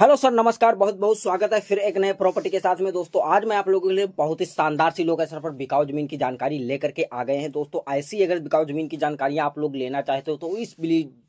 hello sir नमस्कार बहुत बहुत स्वागत है फिर एक नए प्रॉपर्टी के साथ में दोस्तों आज मैं आप लोगों के लिए बहुत ही शानदार सी लोग पर बिकाऊ जमीन की जानकारी लेकर के आ गए हैं दोस्तों ऐसी अगर बिकाऊ जमीन की जानकारियां आप लोग लेना चाहते हो तो इस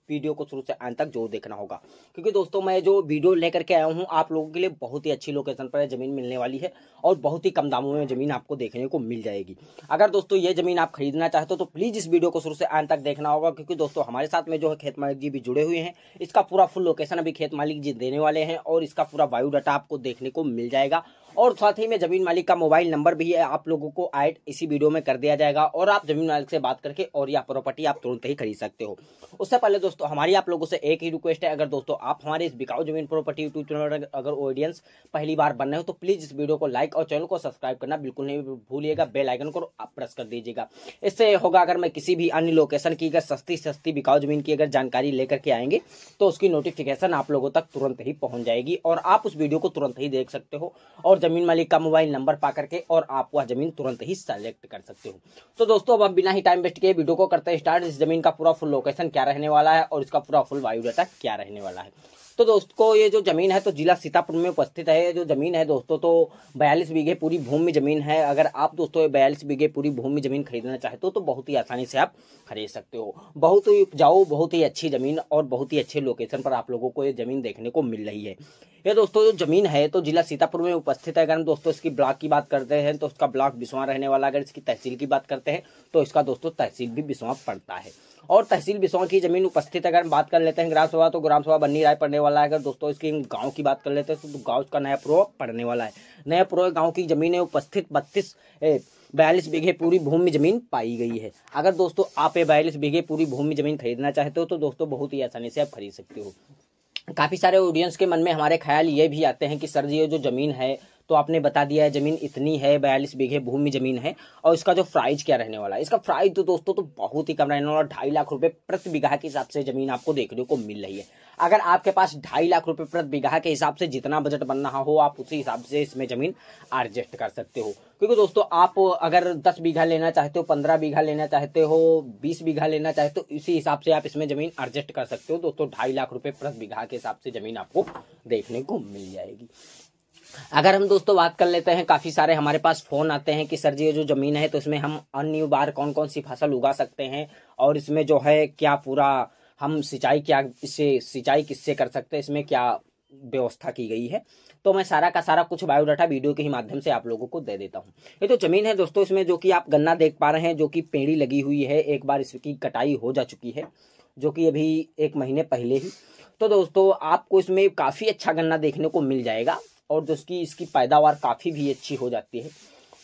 वीडियो को शुरू से अंत तक जरूर देखना होगा क्योंकि दोस्तों मैं जो वीडियो लेकर के आया हूँ आप लोगों के लिए बहुत ही अच्छी लोकेशन पर ज़मीन मिलने वाली है और बहुत ही कम दामों में ज़मीन आपको देखने को मिल जाएगी अगर दोस्तों ये ज़मीन आप खरीदना चाहते हो तो प्लीज़ इस वीडियो को शुरू से अंत तक देखना होगा क्योंकि दोस्तों हमारे साथ में जो है खेत मालिक जी भी जुड़े हुए हैं इसका पूरा फुल लोकेशन अभी खेत मालिक जी देने वाले हैं और इसका पूरा बायोडाटा आपको देखने को मिल जाएगा और साथ ही में ज़मीन मालिक का मोबाइल नंबर भी है आप लोगों को ऐड इसी वीडियो में कर दिया जाएगा और आप ज़मीन मालिक से बात करके और यह प्रॉपर्टी आप तुरंत ही खरीद सकते हो उससे पहले दोस्तों हमारी आप लोगों से एक ही रिक्वेस्ट है अगर दोस्तों आप हमारे इस बिकाऊ जमीन प्रॉपर्टी यूट्यूब चैनल अगर ऑडियंस पहली बार बन रहे हो तो प्लीज़ इस वीडियो को लाइक और चैनल को सब्सक्राइब करना बिल्कुल नहीं भूलिएगा बेल आइकन को आप प्रेस कर दीजिएगा इससे होगा अगर मैं किसी भी अन्य लोकेशन की अगर सस्ती सस्ती बिकाऊ जमीन की अगर जानकारी लेकर के आएंगे तो उसकी नोटिफिकेशन आप लोगों तक तुरंत ही पहुंच जाएगी और आप उस वीडियो को तुरंत ही देख सकते हो और जमीन मालिक का मोबाइल नंबर पा करके और आप वह जमीन तुरंत ही सेलेक्ट कर सकते हो तो दोस्तों अब आप बिना ही टाइम वेस्ट किए वीडियो को करते हैं स्टार्ट इस जमीन का पूरा फुल लोकेशन क्या रहने वाला है और इसका पूरा फुल बायोडाटा क्या रहने वाला है तो दोस्तों ये जो जमीन है तो जिला सीतापुर में उपस्थित है जो जमीन है दोस्तों तो बयालीस बीघे पूरी भूमि जमीन है अगर आप दोस्तों बयालीस बीघे पूरी भूमि जमीन खरीदना चाहते हो तो बहुत ही आसानी से आप खरीद सकते हो बहुत ही उपजाऊ बहुत ही अच्छी जमीन और बहुत ही अच्छे लोकेशन पर आप लोगों को ये जमीन देखने को मिल रही है ये दोस्तों जो जमीन है तो जिला सीतापुर में उपस्थित है अगर हम दोस्तों इसकी ब्लॉक की बात करते हैं तो उसका ब्लॉक बिस्वा रहने वाला अगर इसकी तहसील की बात करते हैं तो इसका दोस्तों तहसील भी बिस्वा पड़ता है और तहसील बिस्वा की जमीन उपस्थित अगर हम बात कर लेते हैं ग्राम सभा तो ग्राम सभा बन्नी राय पड़ने वाला है अगर दोस्तों इसकी गांव की बात कर लेते हैं तो गांव का नया प्रो पड़ने वाला है नया प्रो गांव की जमीन है उपस्थित बत्तीस बयालीस बीघे पूरी भूमि जमीन पाई गई है अगर दोस्तों आप ये बयालीस बीघे पूरी भूमि जमीन खरीदना चाहते हो तो दोस्तों बहुत ही आसानी से आप खरीद सकते हो काफ़ी सारे ऑडियंस के मन में हमारे ख्याल ये भी आते हैं कि सर जी ये जो ज़मीन है तो आपने बता दिया है ज़मीन इतनी है बयालीस बीघे भूमि ज़मीन है और इसका जो प्राइज क्या रहने वाला है इसका प्राइज तो दोस्तों तो बहुत ही कम रहने वाला ढाई लाख रुपये प्रति बीघा के हिसाब से ज़मीन आपको देखने को मिल रही है अगर आपके पास ढाई लाख रुपये प्रति बीघा के हिसाब से जितना बजट बन रहा हो आप उसी हिसाब से इसमें ज़मीन एडजस्ट कर सकते हो क्योंकि दोस्तों आप अगर दस बीघा लेना चाहते हो पंद्रह बीघा लेना चाहते हो बीस बीघा लेना चाहते हो इसी हिसाब से आप इसमें ज़मीन एडजस्ट कर सकते हो दोस्तों ढाई लाख रुपये प्रति बीघा के हिसाब से ज़मीन आपको देखने को मिल जाएगी अगर हम दोस्तों बात कर लेते हैं काफ़ी सारे हमारे पास फ़ोन आते हैं कि सर जी ये जो ज़मीन है तो इसमें हम अन्य बार कौन कौन सी फसल उगा सकते हैं और इसमें जो है क्या पूरा हम सिंचाई क्या इससे सिंचाई किससे कर सकते हैं इसमें क्या व्यवस्था की गई है तो मैं सारा का सारा कुछ बायोडाटा वीडियो के ही माध्यम से आप लोगों को दे देता हूँ ये तो जमीन है दोस्तों इसमें जो कि आप गन्ना देख पा रहे हैं जो कि पेड़ी लगी हुई है एक बार इसकी कटाई हो जा चुकी है जो कि अभी एक महीने पहले ही तो दोस्तों आपको इसमें काफ़ी अच्छा गन्ना देखने को मिल जाएगा और जो तो उसकी इसकी पैदावार काफ़ी भी अच्छी हो जाती है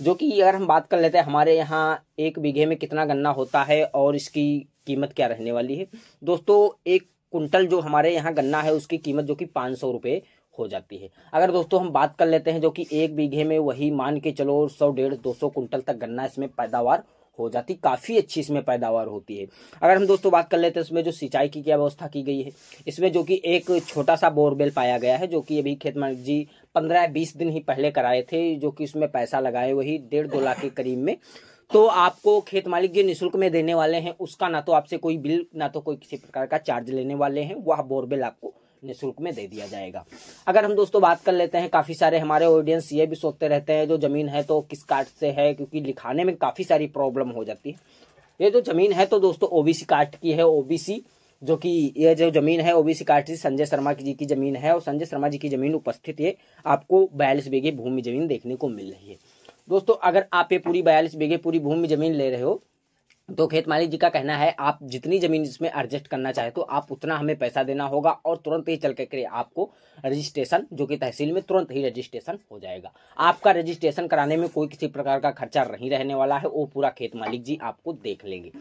जो कि अगर हम बात कर लेते हैं हमारे यहाँ एक बीघे में कितना गन्ना होता है और इसकी कीमत क्या रहने वाली है दोस्तों एक कुंटल जो हमारे यहाँ गन्ना है उसकी कीमत जो कि पाँच सौ रुपये हो जाती है अगर दोस्तों हम बात कर लेते हैं जो कि एक बीघे में वही मान के चलो सौ डेढ़ दो सौ कुंटल तक गन्ना इसमें पैदावार हो जाती काफ़ी अच्छी इसमें पैदावार होती है अगर हम दोस्तों बात कर लेते हैं इसमें जो सिंचाई की क्या व्यवस्था की गई है इसमें जो कि एक छोटा सा बोरवेल पाया गया है जो कि अभी खेत जी पंद्रह बीस दिन ही पहले कराए थे जो कि उसमें पैसा लगाए वही डेढ़ दो लाख के करीब में तो आपको खेत मालिक जो निःशुल्क में देने वाले हैं उसका ना तो आपसे कोई बिल ना तो कोई किसी प्रकार का चार्ज लेने वाले हैं वह बोरबेल आपको निःशुल्क में दे दिया जाएगा अगर हम दोस्तों बात कर लेते हैं काफ़ी सारे हमारे ऑडियंस ये भी सोचते रहते हैं जो ज़मीन है तो किस कार्ड से है क्योंकि लिखाने में काफ़ी सारी प्रॉब्लम हो जाती है ये जो ज़मीन है तो दोस्तों ओबीसी कार्ड की है ओबीसी जो कि यह जो जमीन है ओबीसी काटरी संजय शर्मा जी की जमीन है और संजय शर्मा जी की जमीन उपस्थित ये आपको बयालीस बीघे भूमि जमीन देखने को मिल रही है दोस्तों अगर आप ये पूरी बयालीस बीघे पूरी भूमि जमीन ले रहे हो तो खेत मालिक जी का कहना है आप जितनी जमीन इसमें एडजस्ट करना चाहे तो आप उतना हमें पैसा देना होगा और तुरंत ही चल के आपको रजिस्ट्रेशन जो कि तहसील में तुरंत ही रजिस्ट्रेशन हो जाएगा आपका रजिस्ट्रेशन कराने में कोई किसी प्रकार का खर्चा नहीं रहने वाला है वो पूरा खेत मालिक जी आपको देख लेंगे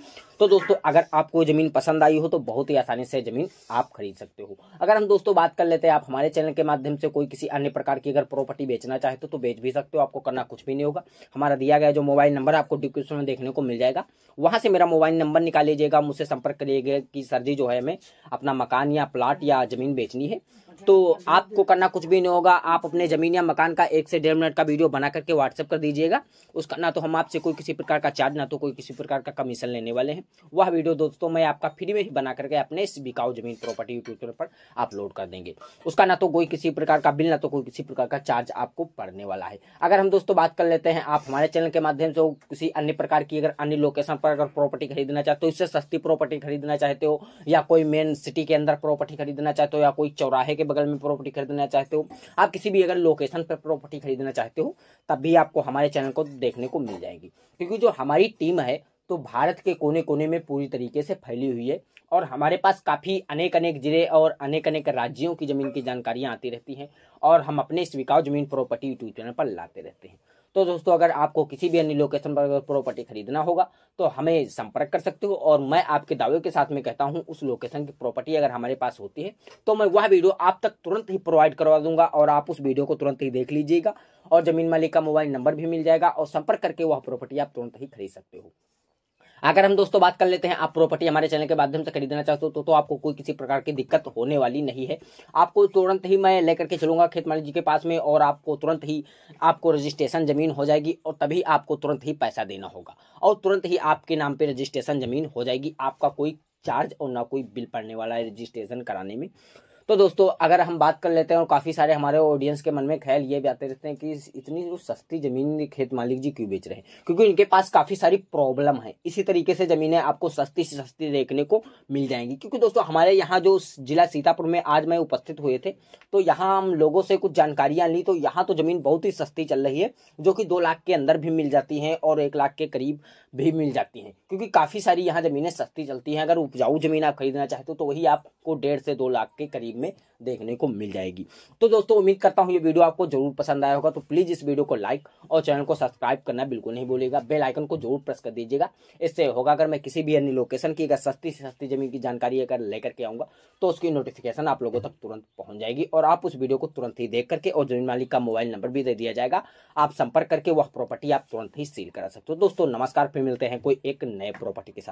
तो दोस्तों अगर आपको ज़मीन पसंद आई हो तो बहुत ही आसानी से ज़मीन आप खरीद सकते हो अगर हम दोस्तों बात कर लेते हैं आप हमारे चैनल के माध्यम से कोई किसी अन्य प्रकार की अगर प्रॉपर्टी बेचना चाहते हो तो, तो बेच भी सकते हो आपको करना कुछ भी नहीं होगा हमारा दिया गया जो मोबाइल नंबर आपको डिस्क्रिप्शन में देखने को मिल जाएगा वहाँ यहाँ से मेरा मोबाइल नंबर निकाल लीजिएगा मुझसे संपर्क करिएगा कि सर जी जो है हमें अपना मकान या प्लाट या ज़मीन बेचनी है तो आपको करना कुछ भी नहीं होगा आप अपने ज़मीन या मकान का एक से डेढ़ मिनट का वीडियो बना करके व्हाट्सअप कर दीजिएगा उसका ना तो हम आपसे कोई किसी प्रकार का चार्ज ना तो कोई किसी प्रकार का कमीशन लेने वाले हैं वह वीडियो दोस्तों मैं आपका फ्री में ही बना करके अपने इस बिकाऊ जमीन प्रॉपर्टी यूट्यूब चैनल पर अपलोड कर देंगे उसका ना तो कोई किसी प्रकार का बिल ना तो कोई किसी प्रकार का चार्ज आपको पड़ने वाला है अगर हम दोस्तों बात कर लेते हैं आप हमारे चैनल के माध्यम से किसी अन्य प्रकार की अगर अन्य लोकेशन पर अगर प्रॉपर्टी खरीदना चाहते हो इससे सस्ती प्रॉपर्टी खरीदना चाहते हो या कोई मेन सिटी के अंदर प्रॉपर्टी खरीदना चाहते हो या कोई चौराहे के बगल में प्रॉपर्टी खरीदना चाहते हो आप किसी भी अगर लोकेशन पर प्रॉपर्टी खरीदना चाहते हो तब भी आपको हमारे चैनल को देखने को मिल जाएगी क्योंकि जो हमारी टीम है तो भारत के कोने कोने में पूरी तरीके से फैली हुई है और हमारे पास काफ़ी अनेक अनेक जिले और अनेक अनेक राज्यों की ज़मीन की जानकारियाँ आती रहती हैं और हम अपने स्वीकार ज़मीन प्रॉपर्टी यूट्यूब चैनल पर लाते रहते हैं तो दोस्तों अगर आपको किसी भी अन्य लोकेशन पर अगर प्रॉपर्टी खरीदना होगा तो हमें संपर्क कर सकते हो और मैं आपके दावे के साथ में कहता हूं उस लोकेशन की प्रॉपर्टी अगर हमारे पास होती है तो मैं वह वीडियो आप तक तुरंत ही प्रोवाइड करवा दूंगा और आप उस वीडियो को तुरंत ही देख लीजिएगा और जमीन मालिक का मोबाइल नंबर भी मिल जाएगा और संपर्क करके वह प्रॉपर्टी आप तुरंत ही खरीद सकते हो अगर हम दोस्तों बात कर लेते हैं आप प्रॉपर्टी हमारे चैनल के माध्यम से खरीदना चाहते हो तो, तो आपको कोई किसी प्रकार की दिक्कत होने वाली नहीं है आपको तुरंत ही मैं लेकर के चलूंगा खेत मालिक जी के पास में और आपको तुरंत ही आपको रजिस्ट्रेशन जमीन हो जाएगी और तभी आपको तुरंत ही पैसा देना होगा और तुरंत ही आपके नाम पर रजिस्ट्रेशन जमीन हो जाएगी आपका कोई चार्ज और ना कोई बिल पड़ने वाला है रजिस्ट्रेशन कराने में तो दोस्तों अगर हम बात कर लेते हैं और काफ़ी सारे हमारे ऑडियंस के मन में ख्याल ये भी आते रहते हैं कि इतनी जो सस्ती ज़मीन खेत मालिक जी क्यों बेच रहे हैं क्योंकि इनके पास काफ़ी सारी प्रॉब्लम है इसी तरीके से ज़मीनें आपको सस्ती से सस्ती देखने को मिल जाएंगी क्योंकि दोस्तों हमारे यहाँ जो जिला सीतापुर में आज मैं उपस्थित हुए थे तो यहाँ हम लोगों से कुछ जानकारियां ली तो यहाँ तो ज़मीन बहुत ही सस्ती चल रही है जो कि दो लाख के अंदर भी मिल जाती है और एक लाख के करीब भी मिल जाती है क्योंकि काफ़ी सारी यहाँ ज़मीनें सस्ती चलती है अगर उपजाऊ ज़मीन आप खरीदना चाहते हो तो वही आपको डेढ़ से दो लाख के करीब लाइव में देखने को मिल जाएगी तो दोस्तों उम्मीद करता हूँ ये वीडियो आपको जरूर पसंद आया होगा तो प्लीज़ इस वीडियो को लाइक और चैनल को सब्सक्राइब करना बिल्कुल नहीं भूलेगा बेल आइकन को जरूर प्रेस कर दीजिएगा इससे होगा अगर मैं किसी भी अन्य लोकेशन की अगर सस्ती से सस्ती जमीन की जानकारी अगर लेकर के आऊंगा तो उसकी नोटिफिकेशन आप लोगों तक तुरंत पहुंच जाएगी और आप उस वीडियो को तुरंत ही देख करके और जमीन मालिक का मोबाइल नंबर भी दे दिया जाएगा आप संपर्क करके वह प्रॉपर्टी आप तुरंत ही सील करा सकते हो दोस्तों नमस्कार फिर मिलते हैं कोई एक नए प्रॉपर्टी के साथ